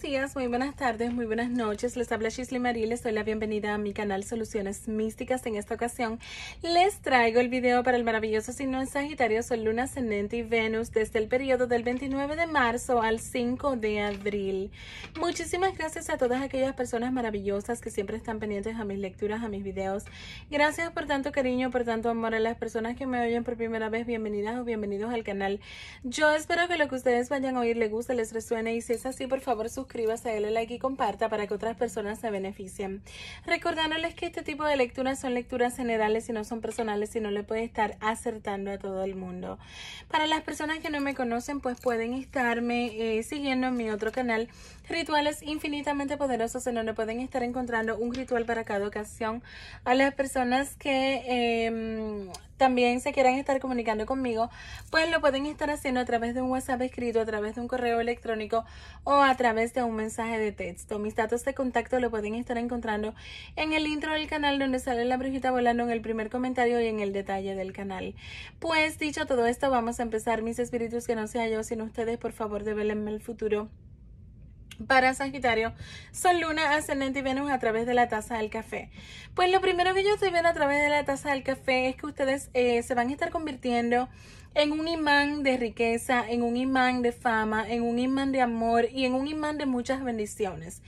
días, muy buenas tardes, muy buenas noches. Les habla Shisley Marie, les doy la bienvenida a mi canal Soluciones Místicas. En esta ocasión les traigo el video para el maravilloso signo en Sagitario, Sol, Luna, Ascendente y Venus desde el periodo del 29 de marzo al 5 de abril. Muchísimas gracias a todas aquellas personas maravillosas que siempre están pendientes a mis lecturas, a mis videos. Gracias por tanto cariño, por tanto amor a las personas que me oyen por primera vez. Bienvenidas o bienvenidos al canal. Yo espero que lo que ustedes vayan a oír les guste, les resuene y si es así, por favor, su suscríbase, dale like y comparta para que otras personas se beneficien. Recordándoles que este tipo de lecturas son lecturas generales y no son personales y no le puede estar acertando a todo el mundo. Para las personas que no me conocen, pues pueden estarme eh, siguiendo en mi otro canal rituales infinitamente poderosos en donde pueden estar encontrando un ritual para cada ocasión. A las personas que em, también se quieran estar comunicando conmigo, pues lo pueden estar haciendo a través de un WhatsApp escrito, a través de un correo electrónico o a través de un mensaje de texto. Mis datos de contacto lo pueden estar encontrando en el intro del canal donde sale la brujita volando en el primer comentario y en el detalle del canal. Pues dicho todo esto, vamos a empezar mis espíritus que no sea yo sino ustedes, por favor, develenme el futuro. Para Sagitario, son Luna, Ascendente y Venus a través de la taza del café. Pues lo primero que yo estoy viendo a través de la taza del café es que ustedes eh, se van a estar convirtiendo en un imán de riqueza, en un imán de fama, en un imán de amor y en un imán de muchas bendiciones.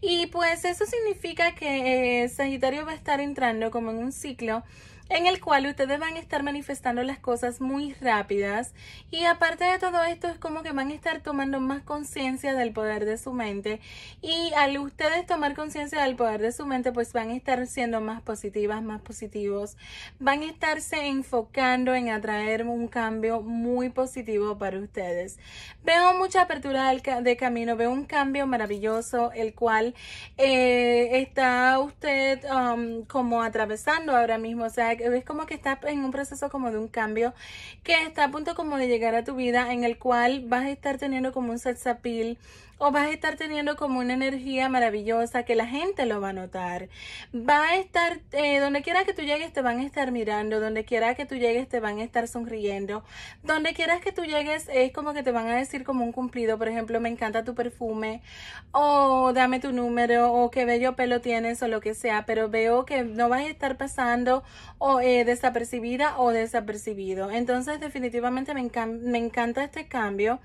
Y pues eso significa que eh, Sagitario va a estar entrando como en un ciclo en el cual ustedes van a estar manifestando las cosas muy rápidas y aparte de todo esto es como que van a estar tomando más conciencia del poder de su mente y al ustedes tomar conciencia del poder de su mente pues van a estar siendo más positivas, más positivos, van a estarse enfocando en atraer un cambio muy positivo para ustedes. Veo mucha apertura de camino, veo un cambio maravilloso el cual eh, está usted um, como atravesando ahora mismo, o sea es como que estás en un proceso como de un cambio que está a punto como de llegar a tu vida en el cual vas a estar teniendo como un salsapil o vas a estar teniendo como una energía maravillosa que la gente lo va a notar. Va a estar, eh, donde quiera que tú llegues te van a estar mirando, donde quiera que tú llegues te van a estar sonriendo, donde quieras que tú llegues es como que te van a decir como un cumplido, por ejemplo, me encanta tu perfume o dame tu número o qué bello pelo tienes o lo que sea, pero veo que no vas a estar pasando o eh, desapercibida o desapercibido. Entonces definitivamente me, me encanta este cambio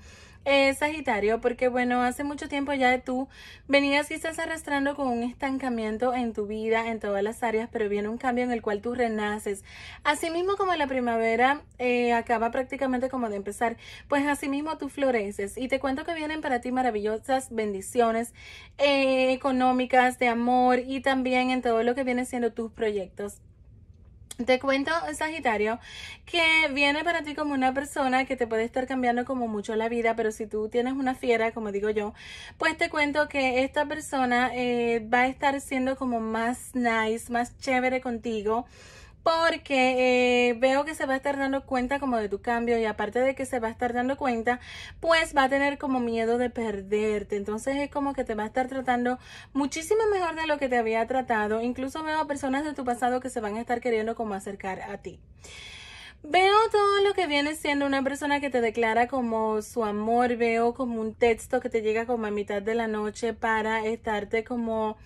Sagitario, porque bueno, hace mucho tiempo ya tú venías y estás arrastrando con un estancamiento en tu vida, en todas las áreas, pero viene un cambio en el cual tú renaces. Asimismo como la primavera eh, acaba prácticamente como de empezar, pues asimismo tú floreces. Y te cuento que vienen para ti maravillosas bendiciones eh, económicas, de amor y también en todo lo que viene siendo tus proyectos. Te cuento, Sagitario, que viene para ti como una persona que te puede estar cambiando como mucho la vida, pero si tú tienes una fiera, como digo yo, pues te cuento que esta persona eh, va a estar siendo como más nice, más chévere contigo porque eh, veo que se va a estar dando cuenta como de tu cambio y aparte de que se va a estar dando cuenta, pues va a tener como miedo de perderte. Entonces es como que te va a estar tratando muchísimo mejor de lo que te había tratado. Incluso veo a personas de tu pasado que se van a estar queriendo como acercar a ti. Veo todo lo que viene siendo una persona que te declara como su amor, veo como un texto que te llega como a mitad de la noche para estarte como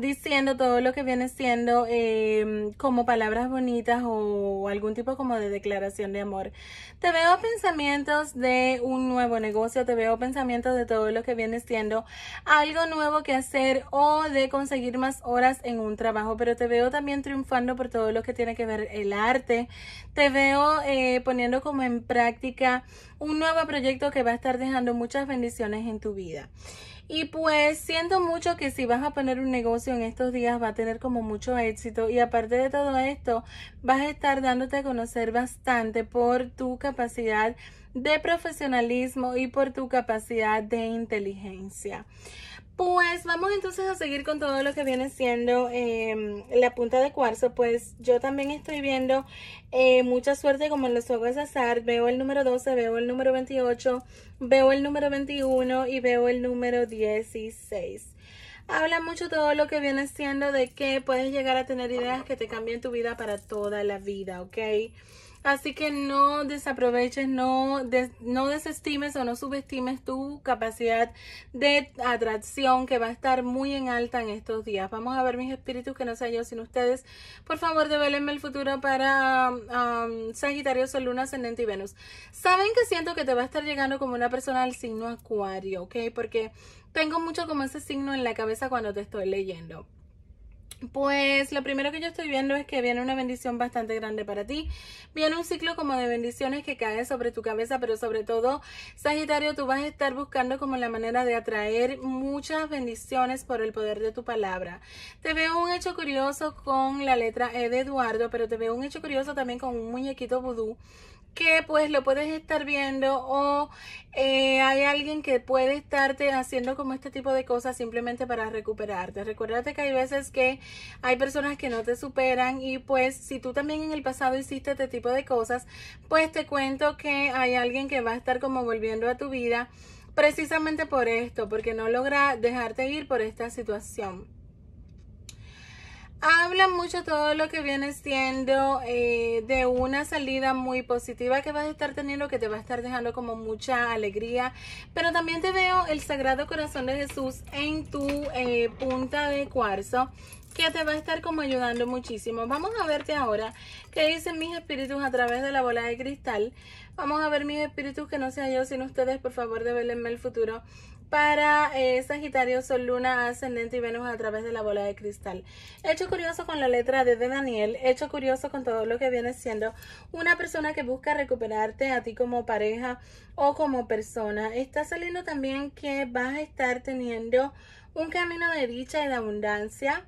diciendo todo lo que viene siendo em, como palabras bonitas o algún tipo como de declaración de amor. Te veo pensamientos de un nuevo negocio, te veo pensamientos de todo lo que viene siendo algo nuevo que hacer o de conseguir más horas en un trabajo, pero te veo también triunfando por todo lo que tiene que ver el arte. Te veo eh, poniendo como en práctica un nuevo proyecto que va a estar dejando muchas bendiciones en tu vida. Y pues siento mucho que si vas a poner un negocio en estos días va a tener como mucho éxito y aparte de todo esto vas a estar dándote a conocer bastante por tu capacidad de profesionalismo y por tu capacidad de inteligencia. Pues vamos entonces a seguir con todo lo que viene siendo em, la punta de cuarzo. Pues yo también estoy viendo eh, mucha suerte como en los juegos de azar. Veo el número 12, veo el número 28, veo el número 21 y veo el número 16. Habla mucho todo lo que viene siendo de que puedes llegar a tener ideas que te cambien tu vida para toda la vida, ¿ok? Así que no desaproveches, no, no desestimes o no subestimes tu capacidad de atracción que va a estar muy en alta en estos días. Vamos a ver mis espíritus que no sea yo sin ustedes. Por favor, develenme el futuro para um, Sagitario, Sol, Luna, Ascendente y Venus. Saben que siento que te va a estar llegando como una persona al signo Acuario, ¿ok? Porque tengo mucho como ese signo en la cabeza cuando te estoy leyendo. Pues lo primero que yo estoy viendo es que viene una bendición bastante grande para ti. Viene un ciclo como de bendiciones que cae sobre tu cabeza, pero sobre todo, Sagitario, tú vas a estar buscando como la manera de atraer muchas bendiciones por el poder de tu palabra. Te veo un hecho curioso con la letra E de Eduardo, pero te veo un hecho curioso también con un muñequito vudú que pues lo puedes estar viendo o eh, hay alguien que puede estarte haciendo como este tipo de cosas simplemente para recuperarte. Recuérdate que hay veces que hay personas que no te superan y pues si tú también en el pasado hiciste este tipo de cosas, pues te cuento que hay alguien que va a estar como volviendo a tu vida precisamente por esto, porque no logra dejarte ir por esta situación habla mucho todo lo que viene siendo eh, de una salida muy positiva que vas a estar teniendo, que te va a estar dejando como mucha alegría. Pero también te veo el Sagrado Corazón de Jesús en tu eh, punta de cuarzo que te va a estar como ayudando muchísimo. Vamos a verte ahora qué dicen mis espíritus a través de la bola de cristal. Vamos a ver mis espíritus que no sea yo, sin ustedes, por favor, develenme el futuro para eh, Sagitario, Sol, Luna, Ascendente y Venus a través de la bola de cristal. Hecho curioso con la letra D de Daniel, hecho curioso con todo lo que viene siendo una persona que busca recuperarte a ti como pareja o como persona. Está saliendo también que vas a estar teniendo un camino de dicha y de abundancia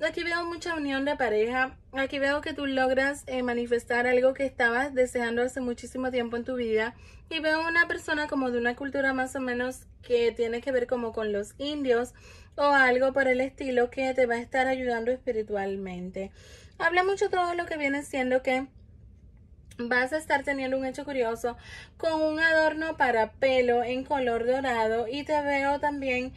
Aquí veo mucha unión de pareja. Aquí veo que tú logras eh, manifestar algo que estabas deseando hace muchísimo tiempo en tu vida. Y veo una persona como de una cultura más o menos que tiene que ver como con los indios o algo por el estilo que te va a estar ayudando espiritualmente. Habla mucho todo lo que viene siendo que vas a estar teniendo un hecho curioso con un adorno para pelo en color dorado y te veo también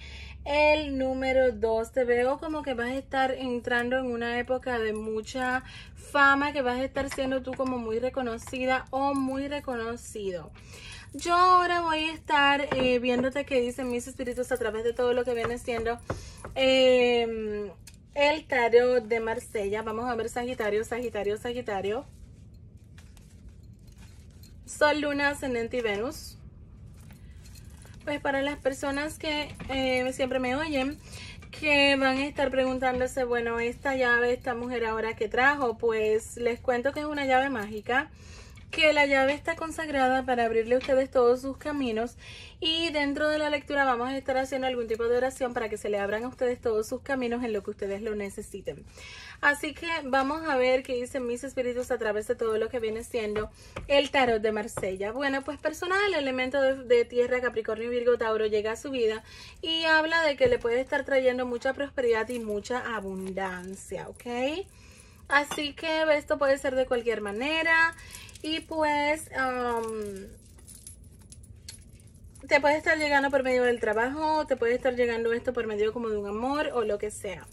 el número 2 te veo como que vas a estar entrando en una época de mucha fama que vas a estar siendo tú como muy reconocida o muy reconocido yo ahora voy a estar eh, viéndote qué dicen mis espíritus a través de todo lo que viene siendo em, el tarot de Marsella vamos a ver Sagitario, Sagitario, Sagitario Sol, Luna, Ascendente y Venus. Pues para las personas que eh, siempre me oyen, que van a estar preguntándose, bueno, esta llave, esta mujer ahora que trajo, pues les cuento que es una llave mágica que la llave está consagrada para abrirle a ustedes todos sus caminos y dentro de la lectura vamos a estar haciendo algún tipo de oración para que se le abran a ustedes todos sus caminos en lo que ustedes lo necesiten. Así que vamos a ver qué dicen mis espíritus a través de todo lo que viene siendo el tarot de Marsella. Bueno, pues personal, el elemento de, tierra Capricornio y Virgo Tauro llega a su vida y habla de que le puede estar trayendo mucha prosperidad y mucha abundancia, ¿ok? Así que esto puede ser de cualquier manera. Y pues um, te puede estar llegando por medio del trabajo, te puede estar llegando esto por medio como de un amor o lo que sea.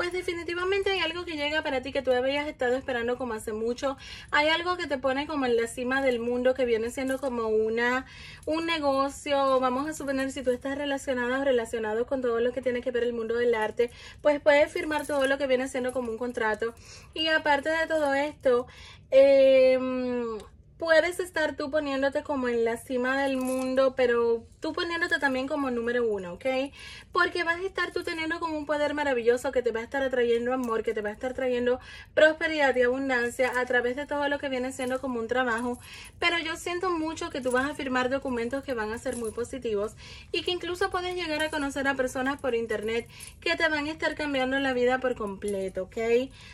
pues definitivamente hay algo que llega para ti que tú habías estado esperando como hace mucho. Hay algo que te pone como en la cima del mundo que viene siendo como una un negocio. Vamos a suponer si tú estás relacionada o relacionado con todo lo que tiene que ver el mundo del arte, pues puedes firmar todo lo que viene siendo como un contrato. Y aparte de todo esto, eh, puedes estar tú poniéndote como en la cima del mundo, pero tú poniéndote también como número uno, ¿ok? Porque vas a estar tú teniendo como un poder maravilloso que te va a estar atrayendo amor, que te va a estar trayendo prosperidad y abundancia a través de todo lo que viene siendo como un trabajo. Pero yo siento mucho que tú vas a firmar documentos que van a ser muy positivos y que incluso puedes llegar a conocer a personas por internet que te van a estar cambiando la vida por completo, ¿ok?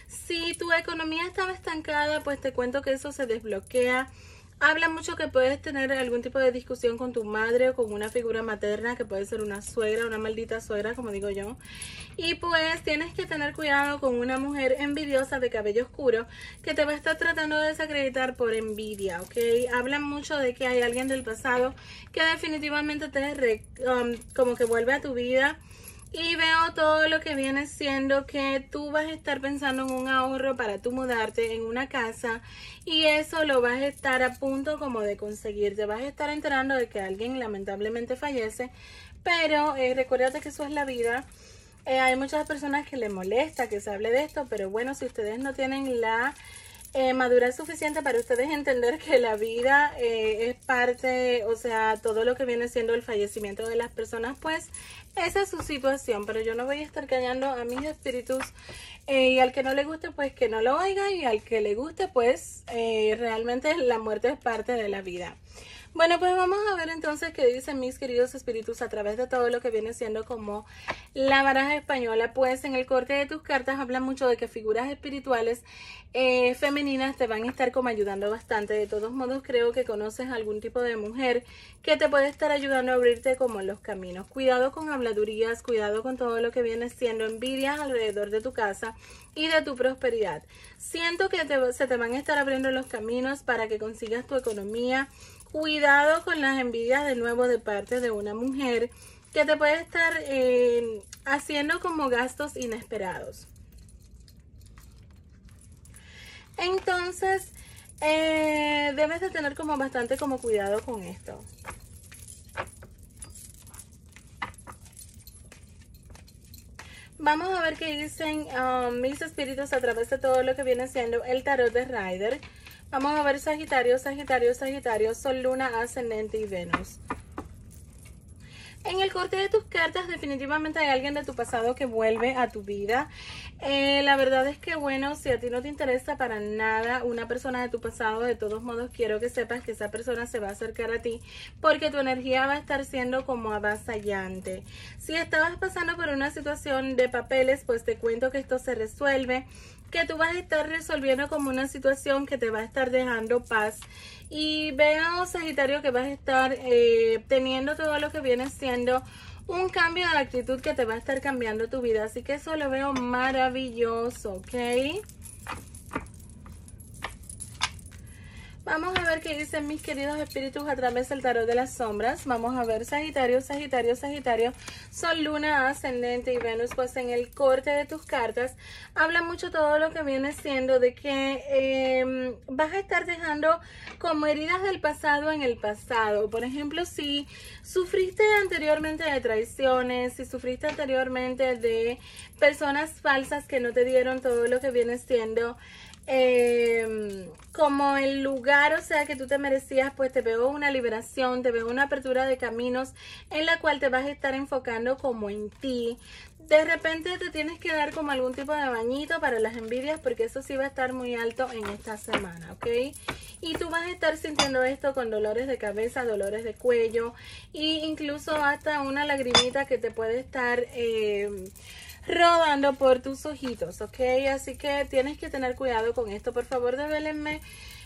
Si tu economía estaba estancada, pues te cuento que eso se desbloquea Habla mucho que puedes tener algún tipo de discusión con tu madre o con una figura materna que puede ser una suegra, una maldita suegra, como digo yo. Y pues tienes que tener cuidado con una mujer envidiosa de cabello oscuro que te va a estar tratando de desacreditar por envidia, ¿ok? Hablan mucho de que hay alguien del pasado que definitivamente te um, como que vuelve a tu vida y veo todo lo que viene siendo que tú vas a estar pensando en un ahorro para tú mudarte en una casa y eso lo vas a estar a punto como de conseguir. Te vas a estar enterando de que alguien lamentablemente fallece, pero eh, recuérdate que eso es la vida. Eh, hay muchas personas que le molesta que se hable de esto, pero bueno, si ustedes no tienen la eh, madura suficiente para ustedes entender que la vida eh, es parte, o sea, todo lo que viene siendo el fallecimiento de las personas, pues esa es su situación, pero yo no voy a estar callando a mis espíritus eh, y al que no le guste, pues que no lo oiga y al que le guste, pues realmente la muerte es parte de la vida. Bueno, pues vamos a ver entonces qué dicen mis queridos espíritus a través de todo lo que viene siendo como la baraja española. Pues en el corte de tus cartas habla mucho de que figuras espirituales eh, femeninas te van a estar como ayudando bastante. De todos modos, creo que conoces algún tipo de mujer que te puede estar ayudando a abrirte como los caminos. Cuidado con habladurías, cuidado con todo lo que viene siendo envidias alrededor de tu casa y de tu prosperidad. Siento que se te van a estar abriendo los caminos para que consigas tu economía Cuidado con las envidias de nuevo de parte de una mujer que te puede estar eh, haciendo como gastos inesperados. Entonces, eh, debes de tener como bastante como cuidado con esto. Vamos a ver qué dicen um, mis espíritus a través de todo lo que viene siendo el tarot de Rider. Vamos a ver Sagitario, Sagitario, Sagitario, Sol, Luna, Ascendente y Venus. En el corte de tus cartas definitivamente hay alguien de tu pasado que vuelve a tu vida. Eh, la verdad es que bueno, si a ti no te interesa para nada una persona de tu pasado, de todos modos quiero que sepas que esa persona se va a acercar a ti porque tu energía va a estar siendo como avasallante. Si estabas pasando por una situación de papeles, pues te cuento que esto se resuelve que tú vas a estar resolviendo como una situación que te va a estar dejando paz. Y veo, Sagitario, que vas a estar eh, teniendo todo lo que viene siendo un cambio de actitud que te va a estar cambiando tu vida. Así que eso lo veo maravilloso, ¿ok? Vamos a ver qué dicen mis queridos espíritus a través del tarot de las sombras. Vamos a ver Sagitario, Sagitario, Sagitario. Sol, Luna, Ascendente y Venus, pues en el corte de tus cartas habla mucho todo lo que viene siendo de que em, vas a estar dejando como heridas del pasado en el pasado. Por ejemplo, si sufriste anteriormente de traiciones, si sufriste anteriormente de personas falsas que no te dieron todo lo que viene siendo Em, como el lugar, o sea, que tú te merecías, pues te veo una liberación, te veo una apertura de caminos en la cual te vas a estar enfocando como en ti. De repente te tienes que dar como algún tipo de bañito para las envidias porque eso sí va a estar muy alto en esta semana, ¿ok? Y tú vas a estar sintiendo esto con dolores de cabeza, dolores de cuello e incluso hasta una lagrimita que te puede estar... Em, rodando por tus ojitos, ¿ok? Así que tienes que tener cuidado con esto. Por favor, devélenme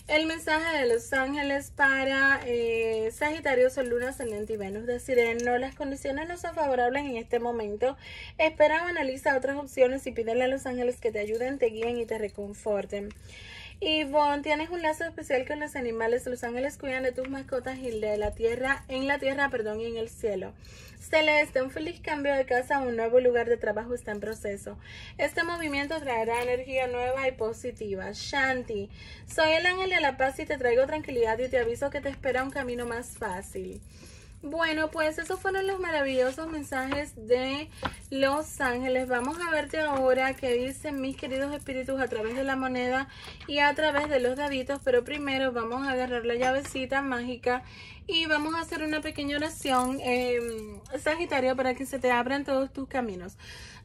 el mensaje de los ángeles para eh, Sagitario, Sol, Luna, Ascendente y Venus de no, Las condiciones no son favorables en este momento. Espera o analiza otras opciones y pídele a los ángeles que te ayuden, te guíen y te reconforten. Yvonne, tienes un lazo especial con los animales. Los ángeles cuidan de tus mascotas y de la tierra, en la tierra, perdón, y en el cielo. Celeste, un feliz cambio de casa un nuevo lugar de trabajo está en proceso. Este movimiento traerá energía nueva y positiva. Shanti, soy el ángel de la paz y te traigo tranquilidad y te aviso que te espera un camino más fácil. Bueno, pues esos fueron los maravillosos mensajes de los ángeles. Vamos a verte ahora qué dicen mis queridos espíritus a través de la moneda y a través de los daditos. Pero primero vamos a agarrar la llavecita mágica y vamos a hacer una pequeña oración, em, Sagitario, para que se te abran todos tus caminos.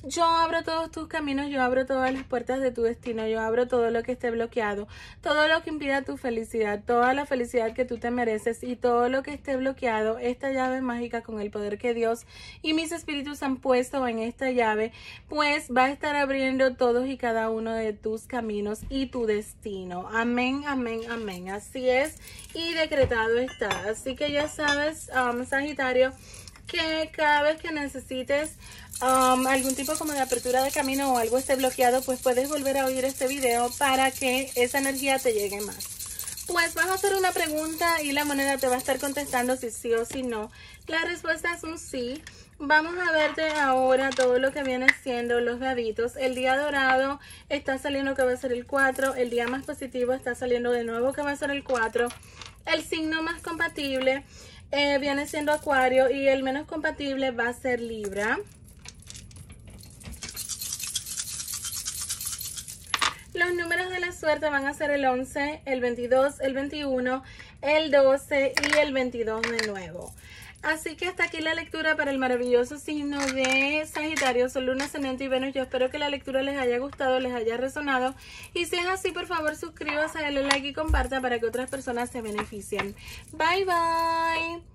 Yo abro todos tus caminos, yo abro todas las puertas de tu destino, yo abro todo lo que esté bloqueado, todo lo que impida tu felicidad, toda la felicidad que tú te mereces y todo lo que esté bloqueado, esta llave mágica con el poder que Dios y mis espíritus han puesto en esta llave, pues va a estar abriendo todos y cada uno de tus caminos y tu destino. Amén, amén, amén. Así es y decretado está. Así que ya sabes, um, Sagitario, que cada vez que necesites um, algún tipo como de apertura de camino o algo esté bloqueado, pues puedes volver a oír este video para que esa energía te llegue más. Pues vas a hacer una pregunta y la moneda te va a estar contestando si sí o si no. La respuesta es un sí. Vamos a verte ahora todo lo que viene siendo los gaditos. El día dorado está saliendo que va a ser el 4. El día más positivo está saliendo de nuevo que va a ser el 4. El signo más compatible eh, viene siendo Acuario y el menos compatible va a ser Libra. Los números de la suerte van a ser el 11, el 22, el 21, el 12 y el 22 de nuevo. Así que hasta aquí la lectura para el maravilloso signo de Sagitario, Sol, Luna, Ascendente y Venus. Yo espero que la lectura les haya gustado, les haya resonado. Y si es así, por favor, suscríbase, dale like y comparta para que otras personas se beneficien. Bye, bye.